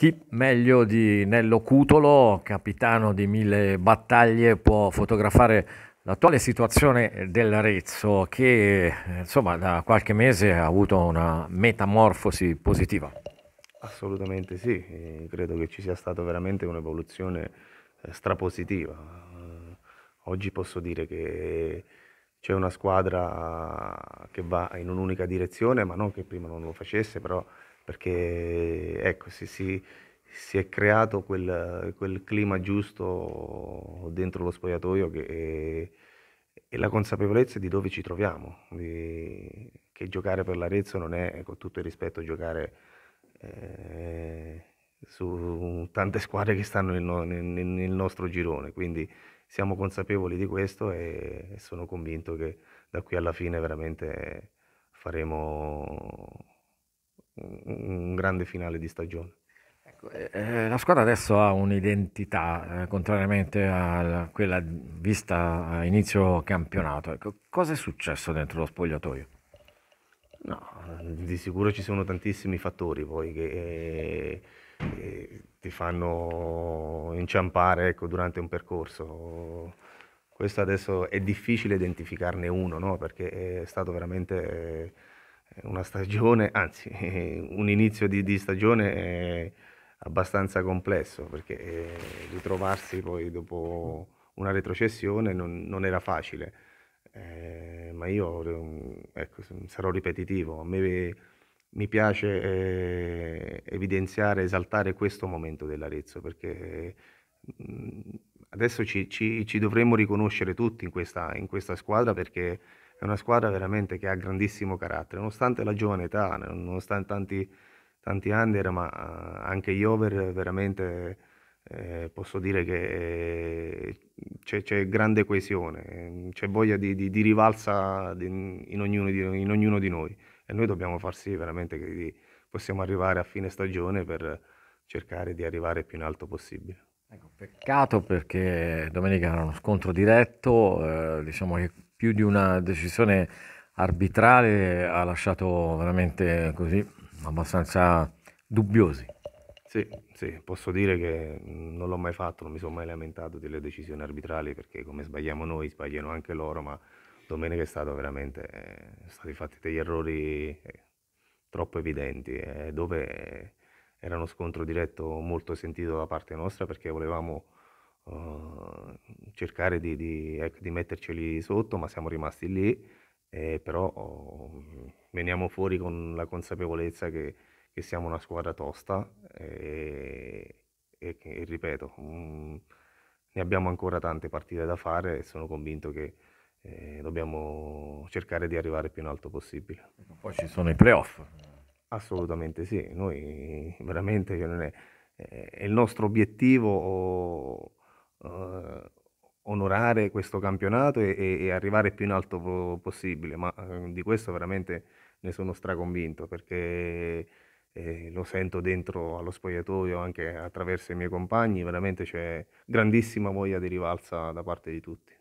Chi meglio di Nello Cutolo, capitano di mille battaglie, può fotografare l'attuale situazione dell'Arezzo che insomma da qualche mese ha avuto una metamorfosi positiva? Assolutamente sì, credo che ci sia stata veramente un'evoluzione eh, strapositiva. Oggi posso dire che c'è una squadra che va in un'unica direzione, ma non che prima non lo facesse, però perché ecco, si, si, si è creato quel, quel, clima giusto dentro lo spogliatoio che, e la consapevolezza di dove ci troviamo, di, che giocare per l'Arezzo non è, con tutto il rispetto, giocare eh, su tante squadre che stanno nel, nel, nel, nostro girone, quindi siamo consapevoli di questo e, e sono convinto che da qui alla fine veramente faremo un grande finale di stagione. Ecco, eh, eh, la squadra adesso ha un'identità, eh, contrariamente a quella vista a inizio campionato. Ecco, cosa è successo dentro lo spogliatoio? No, di sicuro ci sono tantissimi fattori poi che eh, ti fanno inciampare ecco, durante un percorso. Questo adesso è difficile identificarne uno, no? perché è stato veramente eh, eh, una stagione, anzi eh, un inizio di, di stagione abbastanza complesso perché eh, ritrovarsi poi dopo una retrocessione non, non era facile. Eh, ma io mm, ecco, sarò ripetitivo, a me mi piace eh, evidenziare, esaltare questo momento dell'Arezzo perché mm, adesso ci, ci, ci dovremmo riconoscere tutti in questa, in questa squadra perché è una squadra veramente che ha grandissimo carattere, nonostante la giovane età, nonostante tanti, tanti under, ma anche gli over veramente eh, posso dire che eh, c'è, c'è grande coesione, eh, c'è voglia di, di, di rivalsa in ognuno di, in, ognuno di, noi e noi dobbiamo far sì veramente che possiamo arrivare a fine stagione per cercare di arrivare più in alto possibile. Ecco, peccato perché domenica era uno scontro diretto, eh, diciamo che più di una decisione arbitrale ha lasciato veramente così abbastanza dubbiosi. Sì, sì, posso dire che non l'ho mai fatto, non mi sono mai lamentato delle decisioni arbitrali perché come sbagliamo noi sbagliano anche loro, ma domenica è stato veramente, sono eh, stati fatti degli errori eh, troppo evidenti eh, dove era uno scontro diretto molto sentito da parte nostra perché volevamo uh, cercare di, di, ecco, di metterceli sotto, ma siamo rimasti lì, eh, però oh, veniamo fuori con la consapevolezza che, che siamo una squadra tosta eh, e, e, e ripeto, um, ne abbiamo ancora tante partite da fare e sono convinto che eh, dobbiamo cercare di arrivare più in alto possibile. Ecco, poi ci sono i playoff. Assolutamente sì, noi veramente è, eh, è, il nostro obiettivo. Oh, eh, onorare questo campionato e, e, arrivare più in alto possibile, ma ehm, di questo veramente ne sono straconvinto perché eh, lo sento dentro allo spogliatoio anche attraverso i miei compagni, veramente c'è grandissima voglia di rivalsa da parte di tutti.